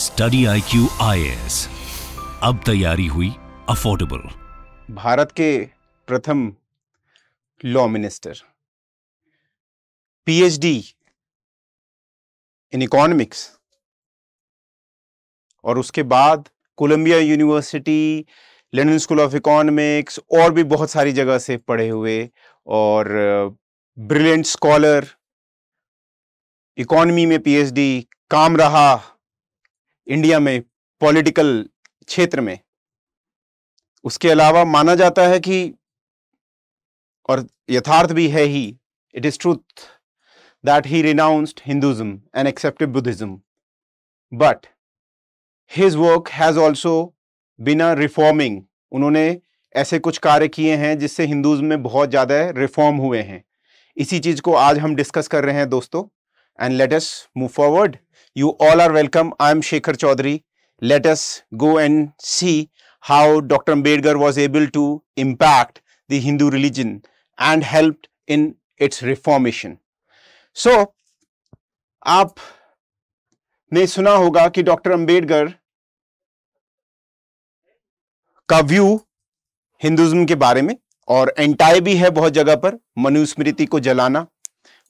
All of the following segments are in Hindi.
स्टडी आई क्यू अब तैयारी हुई अफोर्डेबल भारत के प्रथम law minister PhD in economics और उसके बाद Columbia University London School of Economics और भी बहुत सारी जगह से पढ़े हुए और ब्रिलियंट स्कॉलर इकोनॉमी में पीएचडी काम रहा इंडिया में पॉलिटिकल क्षेत्र में उसके अलावा माना जाता है कि और यथार्थ भी है ही it is truth that he renounced Hinduism and accepted Buddhism but his work has also been a उन्होंने ऐसे कुछ कार्य किए हैं जिससे हिंदुज्म में बहुत ज़्यादा रिफॉर्म हुए हैं इसी चीज़ को आज हम डिस्कस कर रहे हैं दोस्तों and let us move forward You all are welcome. I am Shekhar Chaudhary. Let us go and see how Dr. Ambedkar was able to impact the Hindu religion and helped in its reformation. So, आप ने सुना होगा कि डॉक्टर अंबेडकर का व्यू हिंदुज्म के बारे में और एंटाई भी है बहुत जगह पर मनुस्मृति को जलाना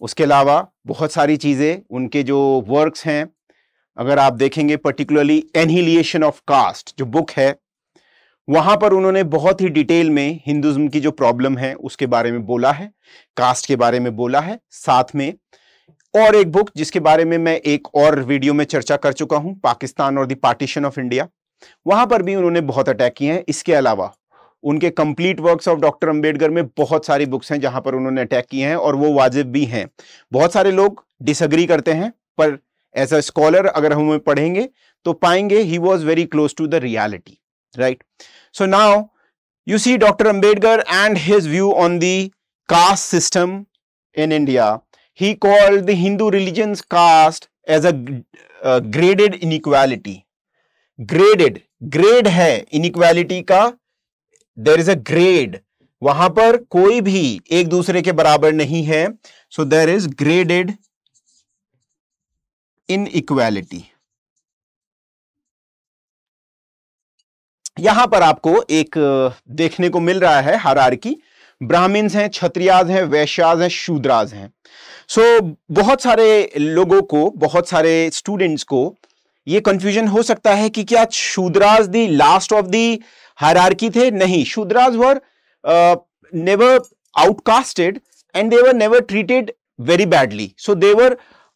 उसके अलावा बहुत सारी चीज़ें उनके जो वर्क्स हैं अगर आप देखेंगे पर्टिकुलरली एनहिलिएशन ऑफ कास्ट जो बुक है वहाँ पर उन्होंने बहुत ही डिटेल में हिंदुज़म की जो प्रॉब्लम है उसके बारे में बोला है कास्ट के बारे में बोला है साथ में और एक बुक जिसके बारे में मैं एक और वीडियो में चर्चा कर चुका हूँ पाकिस्तान और द पार्टीशन ऑफ इंडिया वहाँ पर भी उन्होंने बहुत अटैक किए हैं इसके अलावा उनके complete works of doctor Ambedkar में बहुत सारी बुक्स हैं जहां पर उन्होंने अटैक किए हैं और वो वाजिब भी हैं बहुत सारे लोग डिसअग्री करते हैं पर एज अ स्कॉलर अगर हम पढ़ेंगे तो पाएंगे he was very close to the reality right so now you see doctor Ambedkar and his view on the caste system in India He called the Hindu religion's caste as a uh, graded inequality. Graded, grade है inequality का देर इज अ ग्रेड वहां पर कोई भी एक दूसरे के बराबर नहीं है so there is graded inequality यहां पर आपको एक देखने को मिल रहा है की ब्राह्मण्स हैं क्षत्रियाज हैं वैश्याज हैं शूद्राज हैं सो so, बहुत सारे लोगों को बहुत सारे स्टूडेंट्स को ये कंफ्यूजन हो सकता है कि क्या Shudras the last of the hierarchy थे नहीं Shudras were never outcasted and and they were never treated very badly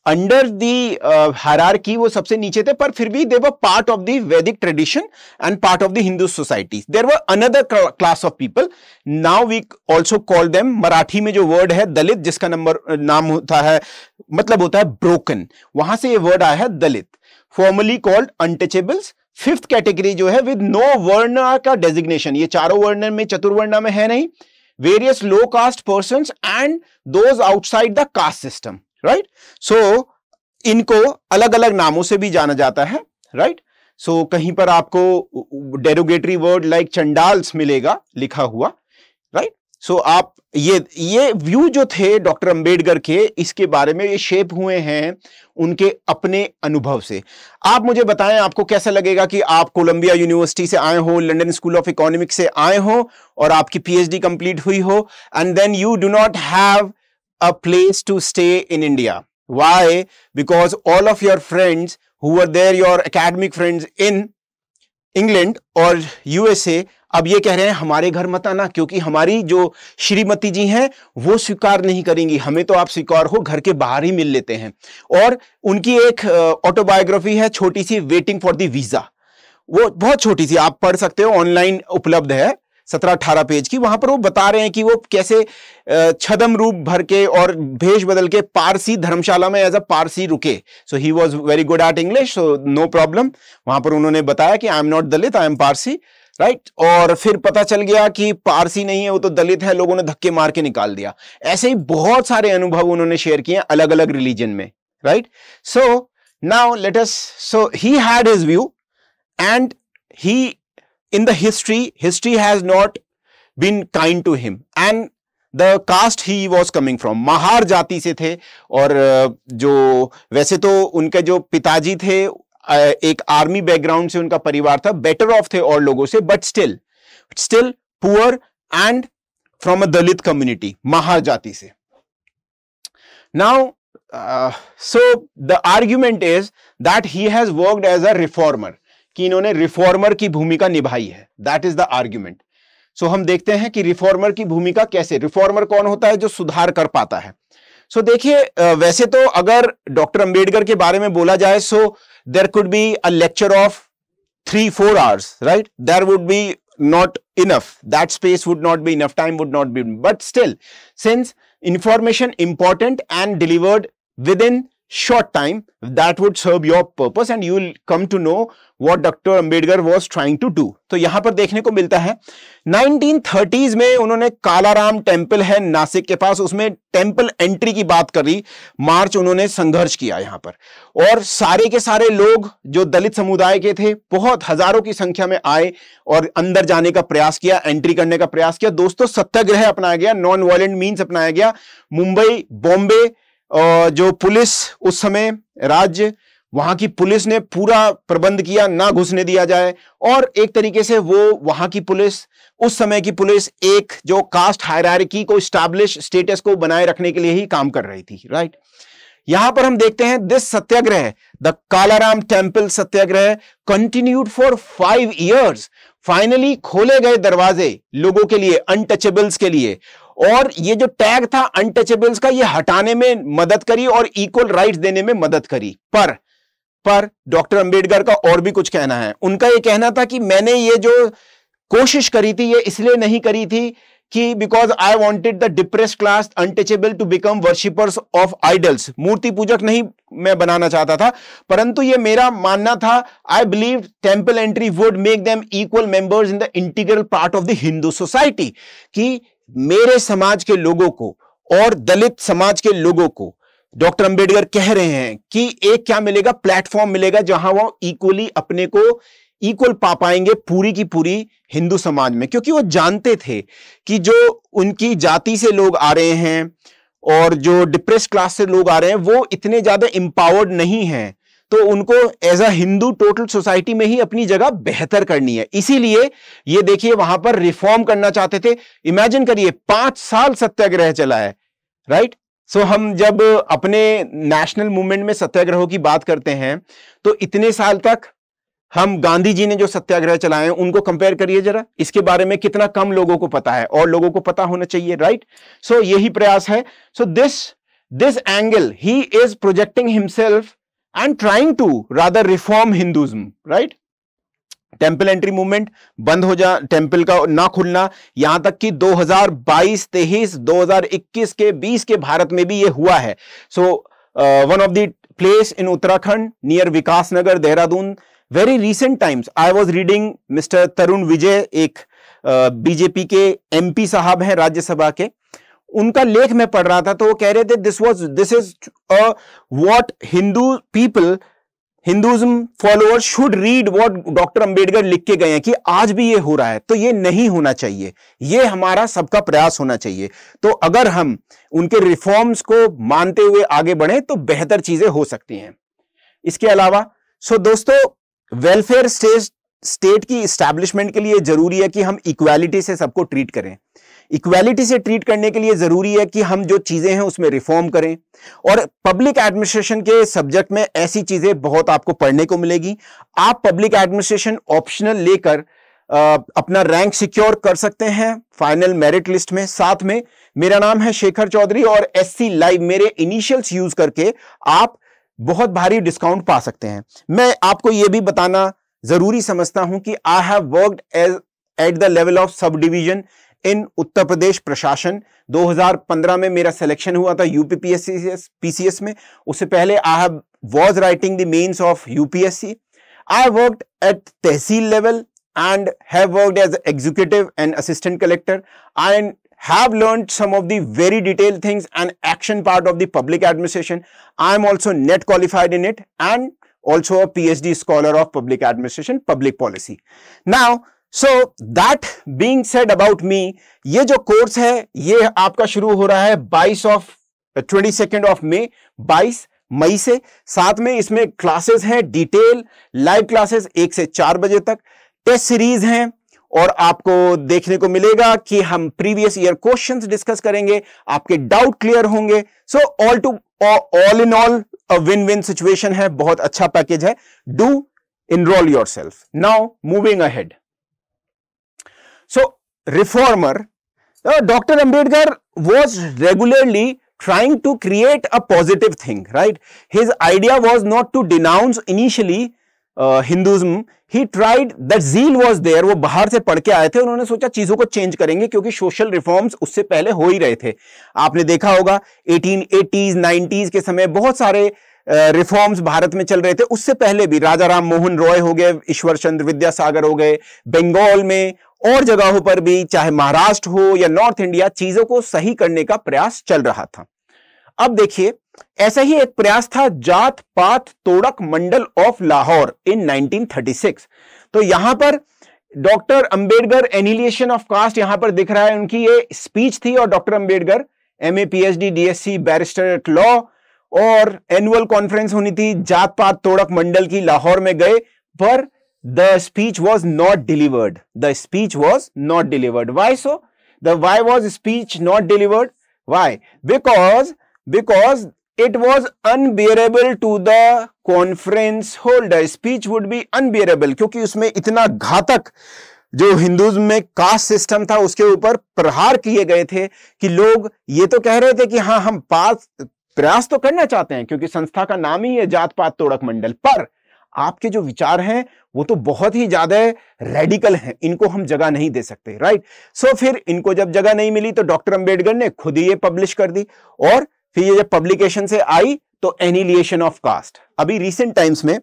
under the hierarchy वो सबसे नीचे थे पर फिर भी they were part of the Vedic tradition and part of the Hindu society there were another class of people now we also call them Marathi में जो वर्ड है दलित जिसका नंबर uh, नाम होता है मतलब होता है ब्रोकन वहां से ये वर्ड आया है Dalit formerly called untouchables fifth category जो है विद नो वर्ण का डेजिग्नेशन ये चारों वर्ण में चतुर्वर्णा में है नहीं various low caste person and those outside the caste system right so इनको अलग अलग नामों से भी जाना जाता है राइट right? सो so, कहीं पर आपको डेरोगेटरी वर्ड लाइक चंडाल्स मिलेगा लिखा हुआ राइट सो so, आप ये ये व्यू जो थे डॉक्टर अंबेडकर के इसके बारे में ये शेप हुए हैं उनके अपने अनुभव से आप मुझे बताएं आपको कैसा लगेगा कि आप कोलंबिया यूनिवर्सिटी से आए हो लंदन स्कूल ऑफ इकोनॉमिक्स से आए हो और आपकी पीएचडी कंप्लीट हुई हो and then you do not have a place to stay in India why because all of your friends who are there your academic friends in England और यूएसए अब ये कह रहे हैं हमारे घर मत आना क्योंकि हमारी जो श्रीमती जी हैं वो स्वीकार नहीं करेंगी हमें तो आप स्वीकार हो घर के बाहर ही मिल लेते हैं और उनकी एक ऑटोबायोग्राफी है छोटी सी वेटिंग फॉर दी वीजा वो बहुत छोटी सी आप पढ़ सकते हो ऑनलाइन उपलब्ध है सत्रह अठारह पेज की वहां पर वो बता रहे हैं कि वो कैसे छदम रूप भर के और भेष बदल के पारसी धर्मशाला में एज अ पारसी रुके so he was very good at English so no problem वहां पर उन्होंने बताया कि I am not Dalit I am Parsi right और फिर पता चल गया कि पारसी नहीं है वो तो दलित है लोगों ने धक्के मार के निकाल दिया ऐसे ही बहुत सारे अनुभव उन्होंने शेयर किए अलग अलग रिलीजन में right so now let us so he had his view and he in the history history has not been kind to him and the caste he was coming from Mahar जाति से थे और जो वैसे तो उनके जो पिताजी थे एक आर्मी बैकग्राउंड से उनका परिवार था बेटर ऑफ थे और लोगों से but still still poor and from a Dalit community Mahar जाति से now so the argument is that he has worked as a reformer कि इन्होंने रिफॉर्मर की भूमिका निभाई है that is the argument so हम देखते हैं कि रिफॉर्मर की भूमिका कैसे रिफॉर्मर कौन होता है जो सुधार कर पाता है सो so, देखिए वैसे तो अगर डॉक्टर अंबेडकर के बारे में बोला जाए सो so, there could be a lecture of 3 4 hours right there would be not enough that space would not be enough time would not be but still since information important and delivered within short time that would serve your purpose and you will come to know what Dr. Ambedkar was trying to do. तो यहां पर देखने को मिलता है 1930s में उन्होंने कालाराम टेम्पल है नासिक के पास उसमें टेम्पल एंट्री की बात करी मार्च उन्होंने संघर्ष किया यहां पर और सारे के सारे लोग जो दलित समुदाय के थे बहुत हजारों की संख्या में आए और अंदर जाने का प्रयास किया एंट्री करने का प्रयास किया दोस्तों सत्याग्रह अपनाया गया नॉन वायलेंट मीन्स अपनाया गया मुंबई बॉम्बे जो पुलिस उस समय राज्य वहां की पुलिस ने पूरा प्रबंध किया ना घुसने दिया जाए और एक तरीके से वो वहां की पुलिस उस समय की पुलिस एक जो कास्ट हायरार्की को स्टैब्लिश स्टेटस को बनाए रखने के लिए ही काम कर रही थी राइट यहां पर हम देखते हैं this Satyagraha the Kalaram temple Satyagraha continued for five years finally खोले गए दरवाजे लोगों के लिए अनटचेबल्स के लिए और ये जो टैग था अनटचेबल्स का ये हटाने में मदद करी और इक्वल राइट देने में मदद करी पर पर डॉक्टर अंबेडकर का और भी कुछ कहना है उनका ये कहना था कि मैंने ये जो कोशिश करी थी ये इसलिए नहीं करी थी कि because I wanted the depress class untouchable to become worshippers of idols मूर्ति पूजक नहीं मैं बनाना चाहता था परंतु ये मेरा मानना था I believe temple entry would make them equal members in the integral part of the Hindu society कि मेरे समाज के लोगों को और दलित समाज के लोगों को डॉक्टर अंबेडकर कह रहे हैं कि एक क्या मिलेगा प्लेटफॉर्म मिलेगा जहां वो इक्वली अपने को इक्वल पा पाएंगे पूरी की पूरी हिंदू समाज में क्योंकि वो जानते थे कि जो उनकी जाति से लोग आ रहे हैं और जो डिप्रेस क्लास से लोग आ रहे हैं वो इतने ज्यादा इंपावर्ड नहीं हैं तो उनको as a Hindu total society में ही अपनी जगह बेहतर करनी है इसीलिए ये देखिए वहां पर रिफॉर्म करना चाहते थे इमेजिन करिए पांच साल सत्याग्रह चला है राइट सो so, हम जब अपने नेशनल मूवमेंट में सत्याग्रहों की बात करते हैं तो इतने साल तक हम गांधी जी ने जो सत्याग्रह चलाए उनको कंपेयर करिए जरा इसके बारे में कितना कम लोगों को पता है और लोगों को पता होना चाहिए राइट सो so, यही प्रयास है so this this angle he is projecting himself and trying to rather reform Hinduism, right? Temple entry movement बंद हो जा टेम्पल का ना खुलना यहां तक कि 2022 23 2021 के 20 के भारत में भी ये हुआ है so one of the place in Uttarakhand near Vikas Nagar Dehradun very recent times I was reading mister Tarun Vijay एक बीजेपी uh, के एमपी साहब हैं राज्यसभा के उनका लेख में पढ़ रहा था तो वो कह रहे थे this was this is what Hindu people Hinduism follower should read what doctor Ambedkar लिख के गए हैं कि आज भी ये हो रहा है तो ये नहीं होना चाहिए ये हमारा सबका प्रयास होना चाहिए तो अगर हम उनके रिफॉर्म्स को मानते हुए आगे बढ़े तो बेहतर चीजें हो सकती हैं इसके अलावा सो दोस्तों वेलफेयर स्टेट स्टेट की स्टैब्लिशमेंट के लिए जरूरी है कि हम इक्वालिटी से सबको ट्रीट करें इक्वालिटी से ट्रीट करने के लिए ज़रूरी है कि हम जो चीज़ें हैं उसमें रिफॉर्म करें और पब्लिक एडमिनिस्ट्रेशन के सब्जेक्ट में ऐसी चीज़ें बहुत आपको पढ़ने को मिलेगी आप पब्लिक एडमिनिस्ट्रेशन ऑप्शनल लेकर अपना रैंक सिक्योर कर सकते हैं फाइनल मेरिट लिस्ट में साथ में मेरा नाम है शेखर चौधरी और एस लाइव मेरे इनिशियल्स यूज करके आप बहुत भारी डिस्काउंट पा सकते हैं मैं आपको यह भी बताना जरूरी समझता हूं कि I have worked as at the level of sub division in Uttar Pradesh प्रशासन 2015 में मेरा सिलेक्शन हुआ था यूपीपीएससी पीसीएस में उससे पहले I have was writing the mains of UPSC I work at tehsil level and have worked as executive and assistant collector I have learn some of the very detail things and action part of the public administration I am also NET qualified in it and also P H D scholar of public administration public policy now so that being said about me ये जो कोर्स है ये आपका शुरू हो रहा है बाईस of twenty second of May बाईस मई से साथ में इसमें क्लासेस हैं डिटेल लाइव क्लासेस एक से चार बजे तक टेस्ट सीरीज हैं और आपको देखने को मिलेगा कि हम प्रीवियस ईयर क्वेश्चंस डिस्कस करेंगे आपके डाउट क्लियर होंगे so all to all in all win win situation है बहुत अच्छा पैकेज है do enroll yourself now moving ahead so reformer doctor Ambedkar was regularly trying to create a positive thing right his idea was not to denounce initially Hinduism he tried that zeal was there वो बाहर से पढ़ के आए थे उन्होंने सोचा चीजों को चेंज करेंगे क्योंकि सोशल रिफॉर्म्स उससे पहले हो ही रहे थे आपने देखा होगा एटीन एटीज नाइनटीज के समय बहुत सारे uh, रिफॉर्म्स भारत में चल रहे थे उससे पहले भी राजा राम मोहन रॉय हो गए ईश्वर चंद्र विद्यासागर हो गए बंगाल में और जगहों पर भी चाहे महाराष्ट्र हो या नॉर्थ इंडिया चीजों को सही करने का प्रयास चल रहा था अब देखिए ऐसा ही एक प्रयास था जात पात तोड़क मंडल ऑफ लाहौर इन 1936 तो यहां पर doctor Ambedkar annihilation of caste यहां पर दिख रहा है उनकी ये स्पीच थी और doctor Ambedkar M A P H D DSc barrister at law और एनुअल कॉन्फ्रेंस होनी थी जात पात तोड़क मंडल की लाहौर में गए पर the speech was not delivered the speech was not delivered why so the why was speech not delivered why because because it was unbearable to the conference holder speech would be unbearable क्योंकि उसमें इतना घातक जो हिंदुज्म में कास्ट सिस्टम था उसके ऊपर प्रहार किए गए थे कि लोग ये तो कह रहे थे कि हाँ हम पास प्रयास तो करना चाहते हैं क्योंकि संस्था का नाम ही है जात पात तोड़क मंडल पर आपके जो विचार हैं वो तो बहुत ही ज्यादा रेडिकल हैं इनको हम जगह नहीं दे सकते राइट सो फिर इनको जब जगह नहीं मिली तो डॉक्टर अंबेडकर ने खुद ही ये पब्लिश कर दी और फिर ये जब पब्लिकेशन से आई तो एनिलिएशन ऑफ कास्ट अभी रिसेंट टाइम्स में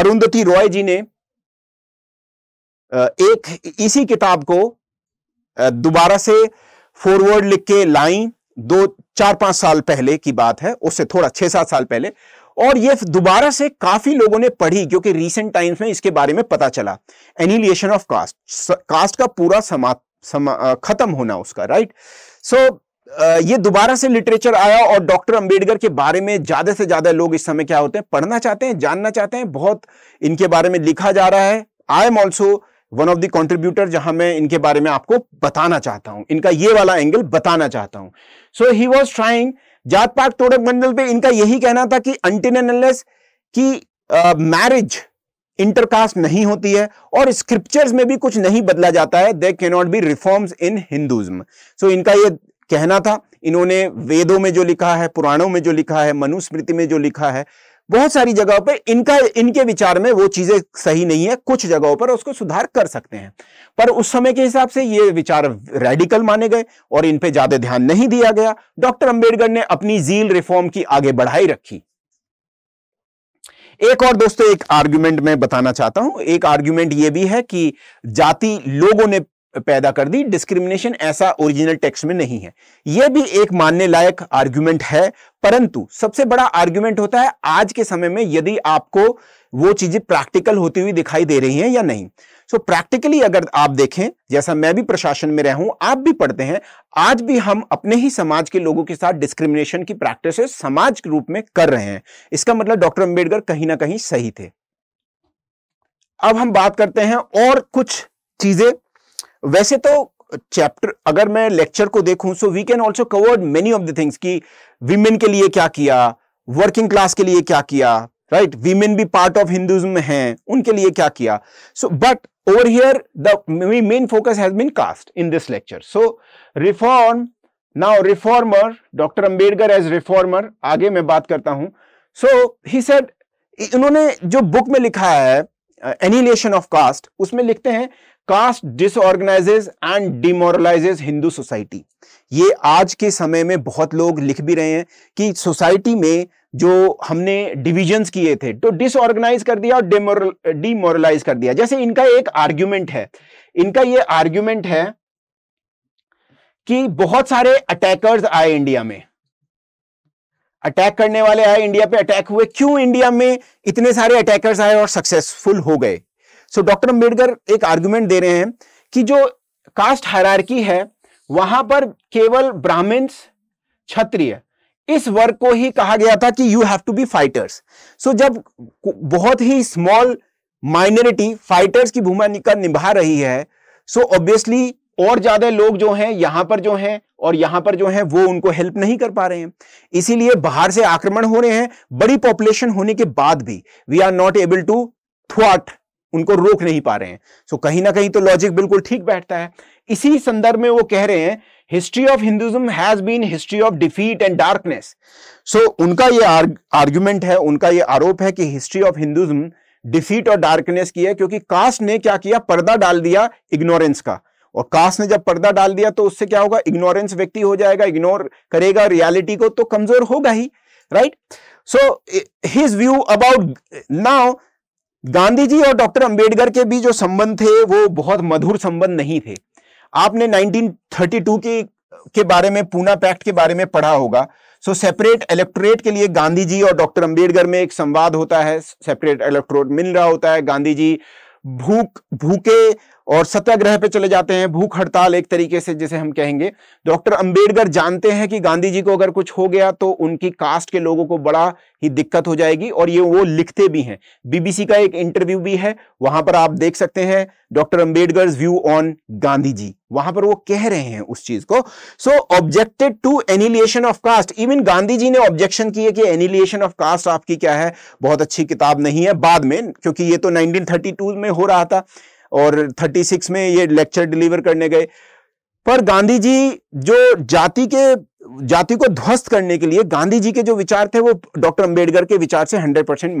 अरुंधति रॉय जी ने एक इसी किताब को दोबारा से फॉरवर्ड लिख के लाई दो चार पांच साल पहले की बात है उससे थोड़ा छह सात साल पहले और ये दोबारा से काफी लोगों ने पढ़ी क्योंकि रिसेंट टाइम्स में इसके बारे में पता चला एनिलियशन ऑफ कास्ट कास्ट का पूरा समा, समा खत्म होना उसका राइट सो so, ये दोबारा से लिटरेचर आया और डॉक्टर अंबेडकर के बारे में ज्यादा से ज्यादा लोग इस समय क्या होते हैं पढ़ना चाहते हैं जानना चाहते हैं बहुत इनके बारे में लिखा जा रहा है I am also one of the contributor जहां मैं इनके बारे में आपको बताना चाहता हूं इनका ये वाला एंगल बताना चाहता हूं सो ही वॉज ट्राइंग जात पात तोड़क मंडल पे इनका यही कहना था कि अनटिनलेस की मैरिज इंटरकास्ट नहीं होती है और स्क्रिप्चर्स में भी कुछ नहीं बदला जाता है they cannot be reforms in Hinduism so इनका ये कहना था इन्होंने वेदों में जो लिखा है पुराणों में जो लिखा है मनुस्मृति में जो लिखा है बहुत सारी जगहों पर इनका इनके विचार में वो चीजें सही नहीं है कुछ जगहों पर उसको सुधार कर सकते हैं पर उस समय के हिसाब से ये विचार रेडिकल माने गए और इन पे ज्यादा ध्यान नहीं दिया गया डॉक्टर अंबेडकर ने अपनी जील रिफॉर्म की आगे बढ़ाई रखी एक और दोस्तों एक आर्ग्यूमेंट मैं बताना चाहता हूं एक आर्ग्यूमेंट यह भी है कि जाति लोगों ने पैदा कर दी डिस्क्रिमिनेशन ऐसा ओरिजिनल टेक्स्ट में नहीं है यह भी एक मानने लायक आर्ग्यूमेंट है परंतु सबसे बड़ा आर्ग्यूमेंट होता है आज के समय में यदि आपको वो चीजें प्रैक्टिकल होती हुई दिखाई दे रही हैं या नहीं सो so, प्रैक्टिकली अगर आप देखें जैसा मैं भी प्रशासन में रहूं हूं आप भी पढ़ते हैं आज भी हम अपने ही समाज के लोगों के साथ डिस्क्रिमिनेशन की प्रैक्टिस समाज के रूप में कर रहे हैं इसका मतलब डॉक्टर अंबेडकर कहीं ना कहीं सही थे अब हम बात करते हैं और कुछ चीजें वैसे तो चैप्टर अगर मैं लेक्चर को देखूं so we can also cover many of the things कि वीमेन के लिए क्या किया वर्किंग क्लास के लिए क्या किया राइट right? विमेन भी पार्ट ऑफ हिंदुज्म हैं उनके लिए क्या किया so but over here the main focus has been caste in this lecture so reform now reformer doctor Ambedkar as reformer आगे मैं बात करता हूं सो ही सेड इन्होंने जो बुक में लिखा है एनिलेशन ऑफ कास्ट उसमें लिखते हैं caste disorganises and demoralises Hindu society ये आज के समय में बहुत लोग लिख भी रहे हैं कि सोसाइटी में जो हमने डिविजन्स किए थे तो डिसऑर्गेनाइज कर दिया और डिमोरलाइज कर दिया जैसे इनका एक आर्ग्यूमेंट है इनका ये आर्ग्यूमेंट है कि बहुत सारे अटैकर्स आए इंडिया में अटैक करने वाले आए इंडिया पे अटैक हुए क्यों इंडिया में इतने सारे अटैकर्स आए और सक्सेसफुल हो गए सो डॉक्टर अंबेडकर एक आर्ग्यूमेंट दे रहे हैं कि जो कास्ट हरारकी है वहां पर केवल ब्राह्मण क्षत्रिय इस वर्ग को ही कहा गया था कि you have to be fighters so जब बहुत ही स्मॉल माइनॉरिटी फाइटर्स की भूमिका निभा रही है सो so ऑब्वियसली और ज्यादा लोग जो हैं यहां पर जो हैं और यहां पर जो है वो उनको हेल्प नहीं कर पा रहे हैं इसीलिए बाहर से आक्रमण हो रहे हैं बड़ी पॉपुलेशन होने के बाद भी we are not able to थ्वाट उनको रोक नहीं पा रहे हैं सो so, कहीं ना कहीं तो लॉजिक बिल्कुल ठीक बैठता है इसी संदर्भ में वो कह रहे हैं history of Hinduism has been history of defeat and darkness so उनका ये आर्ग्यूमेंट है उनका ये आरोप है कि हिस्ट्री ऑफ हिंदुज्म डिफीट और डार्कनेस की है क्योंकि कास्ट ने क्या किया पर्दा डाल दिया इग्नोरेंस का और कास्ट ने जब पर्दा डाल दिया तो उससे क्या होगा इग्नोरेंस व्यक्ति हो जाएगा इग्नोर करेगा रियालिटी को तो कमजोर होगा ही right so his view about now Gandhi ji और डॉक्टर अंबेडकर के भी जो संबंध थे वो बहुत मधुर संबंध नहीं थे आपने 1932 के के बारे में पूना पैक्ट के बारे में पढ़ा होगा सो सेपरेट इलेक्टोरेट के लिए गांधी जी और डॉक्टर अंबेडकर में एक संवाद होता है सेपरेट इलेक्टोरेट मिल रहा होता है गांधी जी भूख भूखे और सत्याग्रह पे चले जाते हैं भूख हड़ताल एक तरीके से जिसे हम कहेंगे डॉक्टर अंबेडकर जानते हैं कि गांधी जी को अगर कुछ हो गया तो उनकी कास्ट के लोगों को बड़ा ही दिक्कत हो जाएगी और ये वो लिखते भी हैं बीबीसी का एक इंटरव्यू भी है वहां पर आप देख सकते हैं doctor Ambedkar view on Gandhi ji वहां पर वो कह रहे हैं उस चीज को so objected to annihilation of caste even Gandhi ji ने ऑब्जेक्शन किए कि एनिलियशन ऑफ कास्ट आपकी क्या है बहुत अच्छी किताब नहीं है बाद में क्योंकि ये तो नाइनटीन में हो रहा था और 36 में ये लेक्चर डिलीवर करने गए पर गांधी जी जो जाति के जाति को ध्वस्त करने के लिए गांधी जी के जो विचार थे वो डॉक्टर अंबेडकर के विचार से 100 परसेंट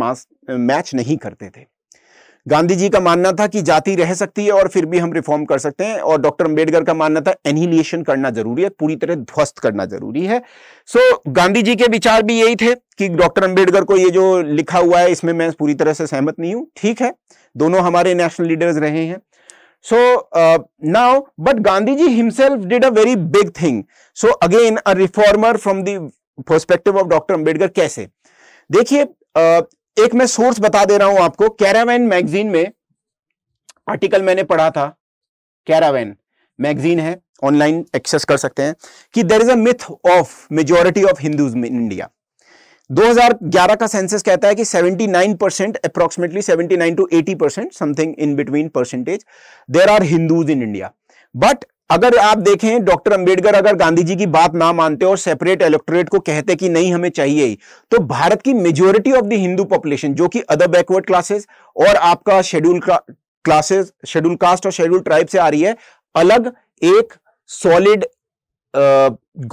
मैच नहीं करते थे गांधी जी का मानना था कि जाति रह सकती है और फिर भी हम रिफॉर्म कर सकते हैं और डॉक्टर अंबेडकर का मानना था एनिलियेशन करना जरूरी है पूरी तरह ध्वस्त करना जरूरी है सो so, गांधी जी के विचार भी यही थे कि डॉक्टर अंबेडकर को ये जो लिखा हुआ है इसमें मैं पूरी तरह से सहमत नहीं हूं ठीक है दोनों हमारे नेशनल लीडर्स रहे हैं so now but Gandhi ji himself did a very big thing so again a reformer from perspective of doctor dr कैसे देखिए एक मैं सोर्स बता दे रहा हूं आपको कैरावैन मैगजीन में आर्टिकल मैंने पढ़ा था कैरावैन मैगजीन है ऑनलाइन एक्सेस कर सकते हैं कि there is a myth of majority of Hindus in India 2011 का सेंसस कहता है कि 79 percent approximately 79 to 80 percent something in between percentage there are Hindus in India but अगर आप देखें डॉक्टर अंबेडकर अगर गांधी जी की बात ना मानते और सेपरेट इलेक्टोरेट को कहते कि नहीं हमें चाहिए तो भारत की majority of the Hindu population जो कि अदर बैकवर्ड क्लासेस और आपका शेड्यूल क्लासेस शेड्यूल कास्ट और शेड्यूल ट्राइब से आ रही है अलग एक सॉलिड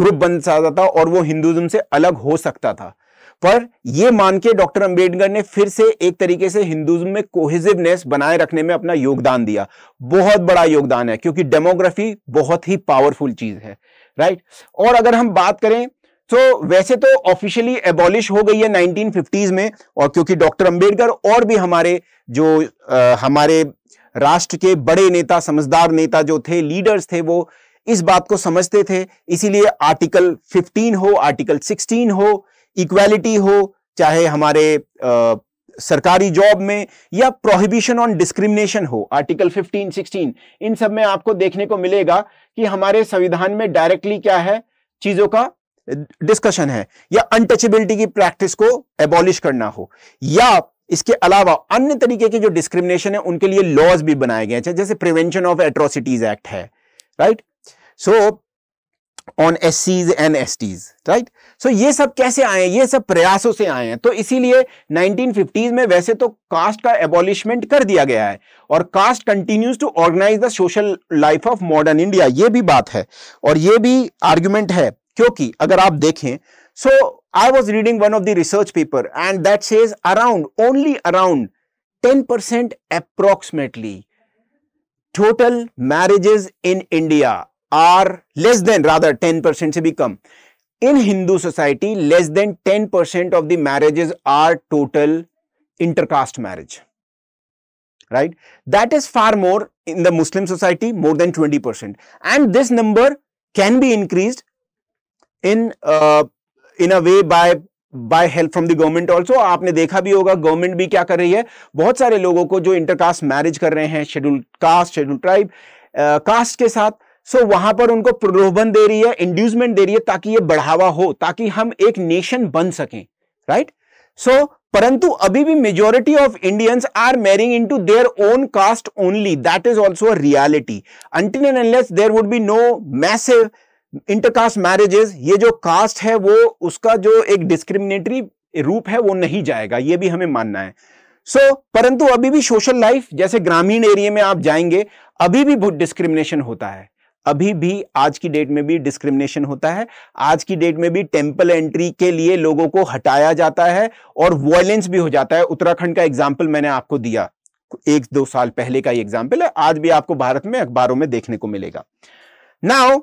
ग्रुप बन सकता था और वो हिंदुज्म से अलग हो सकता था पर यह मान के डॉक्टर अंबेडकर ने फिर से एक तरीके से हिंदुज्म में कोहिजिवनेस बनाए रखने में अपना योगदान दिया बहुत बड़ा योगदान है क्योंकि डेमोग्राफी बहुत ही पावरफुल चीज है राइट और अगर हम बात करें तो वैसे तो ऑफिशियली एबॉलिश हो गई है 1950s में और क्योंकि डॉक्टर अंबेडकर और भी हमारे जो आ, हमारे राष्ट्र के बड़े नेता समझदार नेता जो थे लीडर्स थे वो इस बात को समझते थे इसीलिए आर्टिकल 15 हो आर्टिकल 16 हो इक्वालिटी हो चाहे हमारे आ, सरकारी जॉब में या प्रोहिबिशन ऑन डिस्क्रिमिनेशन हो आर्टिकल 15, 16 इन सब में आपको देखने को मिलेगा कि हमारे संविधान में डायरेक्टली क्या है चीजों का डिस्कशन है या अनटचेबिलिटी की प्रैक्टिस को एबॉलिश करना हो या इसके अलावा अन्य तरीके के जो डिस्क्रिमिनेशन है उनके लिए लॉज भी बनाए गए जैसे प्रिवेंशन ऑफ एट्रोसिटीज एक्ट है राइट सो so, ऑन एस सीज and STs right so ये सब कैसे आए हैं ये सब प्रयासों से आए हैं तो इसीलिए 1950s में वैसे तो कास्ट का एबॉलिशमेंट कर दिया गया है और caste continues to organise the social life of modern India ये भी बात है और ये भी आर्ग्यूमेंट है क्योंकि अगर आप देखें so I was reading one of the research paper and that says around only around ten percent approximately total marriages in India are less than rather ten percent से भी कम in Hindu society less than ten percent of the marriages are total intercaste marriage right that is far more in the Muslim society more than twenty percent and this number can be increase in in a way by by help from the government also आपने देखा भी होगा गवर्नमेंट भी क्या कर रही है बहुत सारे लोगों को जो इंटरकास्ट मैरिज कर रहे हैं schedule caste schedule tribe caste के साथ सो so, वहां पर उनको प्रलोभन दे रही है इंड्यूसमेंट दे रही है ताकि ये बढ़ावा हो ताकि हम एक नेशन बन सकें राइट सो परंतु अभी भी majority of Indians are marrying into their own caste only that is also reality until and unless there would be no massive intercaste marriages ये जो कास्ट है वो उसका जो एक डिस्क्रिमिनेटरी रूप है वो नहीं जाएगा ये भी हमें मानना है सो so, परंतु अभी भी सोशल लाइफ जैसे ग्रामीण एरिया में आप जाएंगे अभी भी बहुत डिस्क्रिमिनेशन होता है अभी भी आज की डेट में भी डिस्क्रिमिनेशन होता है आज की डेट में भी टेंपल एंट्री के लिए लोगों को हटाया जाता है और वॉयलेंस भी हो जाता है उत्तराखंड का एग्जाम्पल मैंने आपको दिया एक दो साल पहले का एग्जाम्पल है आज भी आपको भारत में अखबारों में देखने को मिलेगा now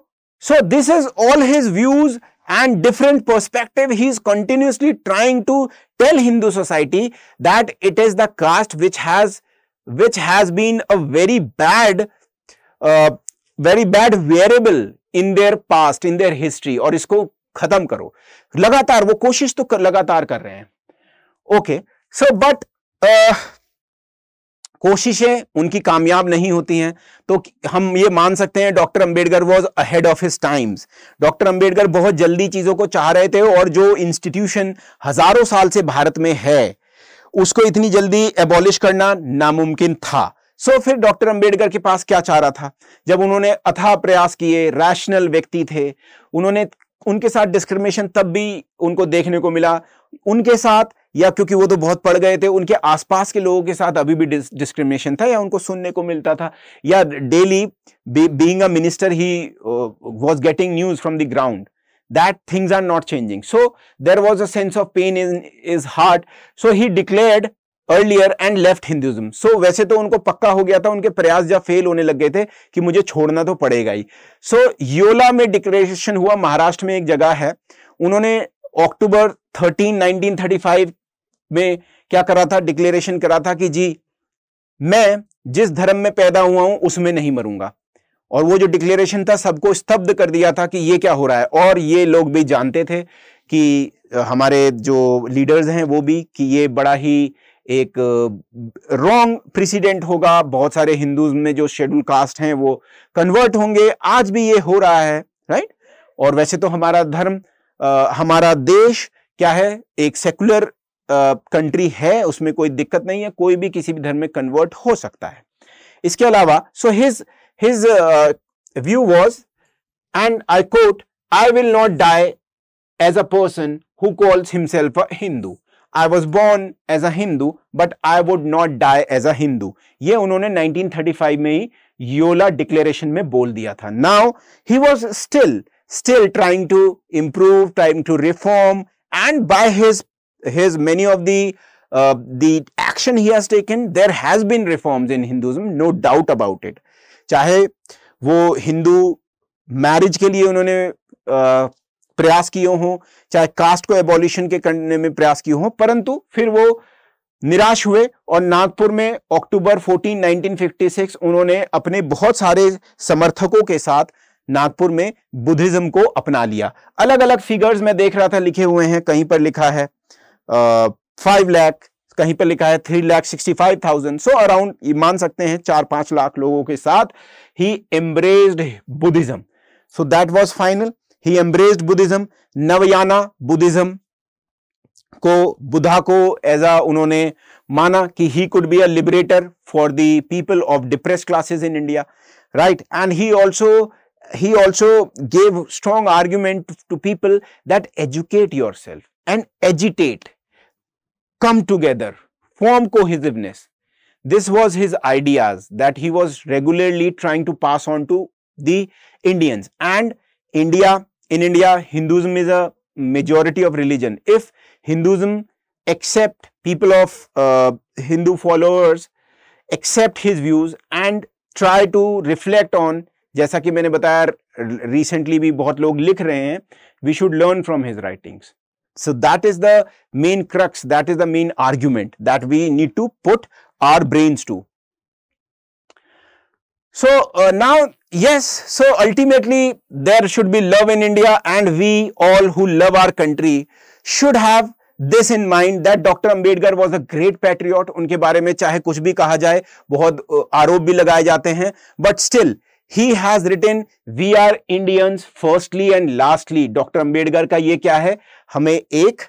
so this is all his views and different perspective he is continuously trying to tell Hindu society that it is the caste which has which has been a very bad very bad variable in their past in their history और इसको खत्म करो लगातार वो कोशिश तो कर, लगातार कर रहे हैं ओके सो बट कोशिशें उनकी कामयाब नहीं होती हैं तो हम ये मान सकते हैं doctor Ambedkar was ahead of his times doctor Ambedkar बहुत जल्दी चीज़ों को चाह रहे थे और जो इंस्टीट्यूशन हजारों साल से भारत में है उसको इतनी जल्दी एबॉलिश करना नामुमकिन था सो फिर डॉक्टर अंबेडकर के पास क्या चाह रहा था जब उन्होंने अथाह प्रयास किए रैशनल व्यक्ति थे उन्होंने उनके साथ डिस्क्रिमिनेशन तब भी उनको देखने को मिला उनके साथ या क्योंकि वो तो बहुत पढ़ गए थे उनके आसपास के लोगों के साथ अभी भी डिस्क्रिमिनेशन था या उनको सुनने को मिलता था या daily being a minister he was getting news from the ground that things are not changing so there was a sense of pain in his heart so he declared earlier and left Hinduism so वैसे तो उनको पक्का हो गया था उनके प्रयास जब फेल होने लग गए थे कि मुझे छोड़ना तो पड़ेगा ही सो so, योला में डिक्लेरेशन हुआ महाराष्ट्र में एक जगह है उन्होंने अक्टूबर 13 1935 में क्या करा था डिक्लेरेशन करा था कि जी मैं जिस धर्म में पैदा हुआ हूं उसमें नहीं मरूंगा और वो जो डिक्लेरेशन था सबको स्तब्ध कर दिया था कि ये क्या हो रहा है और ये लोग भी जानते थे कि हमारे जो लीडर्स हैं वो भी कि ये बड़ा ही एक रॉन्ग प्रेसिडेंट होगा बहुत सारे हिंदूज में जो शेड्यूल कास्ट हैं वो कन्वर्ट होंगे आज भी ये हो रहा है राइट और वैसे तो हमारा धर्म आ, हमारा देश क्या है एक सेकुलर कंट्री है उसमें कोई दिक्कत नहीं है कोई भी किसी भी धर्म में कन्वर्ट हो सकता है इसके अलावा so his his view was and I quote I will not die as a person who calls himself a Hindu I was born as a Hindu but I would not die as a Hindu ये उन्होंने 1935 में ही योला डिक्लेरेशन में बोल दिया था now he was still still trying to improve trying to reform and by his his many of the the action he has taken there has been reforms in hinduism no doubt about it चाहे वो हिंदू मैरिज के लिए उन्होंने प्रयास किए हों चाहे कास्ट को एबॉलिशन के करने में प्रयास किए हों परंतु फिर वो निराश हुए और नागपुर में अक्टूबर 14 1956 उन्होंने अपने बहुत सारे समर्थकों के साथ नागपुर में बुद्धिज्म को अपना लिया अलग अलग फिगर्स में देख रहा था लिखे हुए हैं कहीं पर लिखा है फाइव लैख कहीं पर लिखा है three lakh sixty five thousand so around मान सकते हैं चार पांच लाख लोगों के साथ ही embraced Buddhism so that was final he embraced buddhism navayana buddhism को Buddha, को एज आ उन्होंने माना कि he could be a liberator for he also gave strong argument to people that educate yourself and agitate come together form cohesiveness this was his ideas that he was regularly trying to pass on to the indians and india in India, Hinduism is a majority of religion. If Hinduism accept people of uh, Hindu followers, accept his views and try to reflect on, जैसा कि मैंने बताया recently भी बहुत लोग लिख रहे हैं, we should learn from his writings. So that is the main crux, that is the main argument that we need to put our brains to. So uh, now, yes, so ultimately there should be love in India and we all who love our country should have this in mind that doctor Ambedkar was a great patriot उनके बारे में चाहे कुछ भी कहा जाए बहुत आरोप भी लगाए जाते हैं but still he has written we are Indians firstly and lastly doctor Ambedkar का ये क्या है हमें एक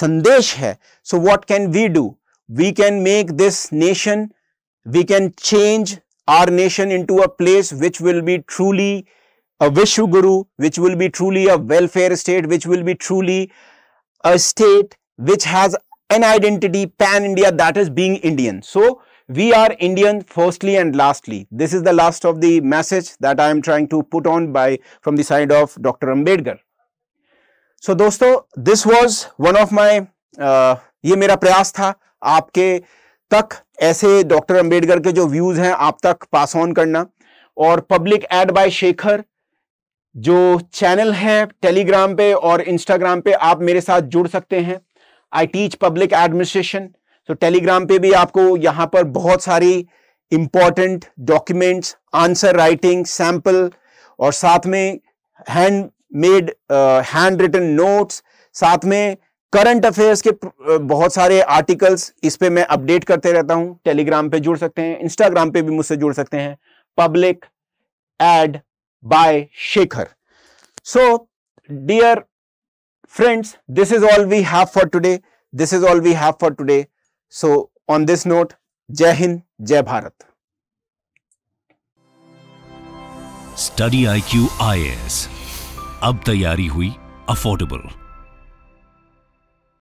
संदेश है so what can we do we can make this nation we can change our nation into a place which will be truly a Vishu Guru, which will be truly a welfare state, which will be truly a state which has an identity pan India that is being Indian. So, we are Indian firstly and lastly. This is the last of the message that I am trying to put on by from the side of Dr. Ambedkar. So, दोस्तों this was one of my uh, ये मेरा प्रयास था आपके तक ऐसे डॉक्टर अंबेडकर के जो व्यूज़ हैं आप तक पास ऑन करना और पब्लिक एड बाय शेखर जो चैनल है टेलीग्राम पे और इंस्टाग्राम पे आप मेरे साथ जुड़ सकते हैं आई टीच पब्लिक एडमिनिस्ट्रेशन तो टेलीग्राम पे भी आपको यहाँ पर बहुत सारी important documents answer writing sample और साथ में hand made hand written notes साथ में करंट अफेयर्स के बहुत सारे आर्टिकल्स इस पे मैं अपडेट करते रहता हूं टेलीग्राम पे जुड़ सकते हैं इंस्टाग्राम पे भी मुझसे जुड़ सकते हैं public ad by Shekhar so dear friends this is all we have for today this is all we have for today so on this note जय हिंद जय Bharat study I Q I S अब तैयारी हुई अफोर्डेबल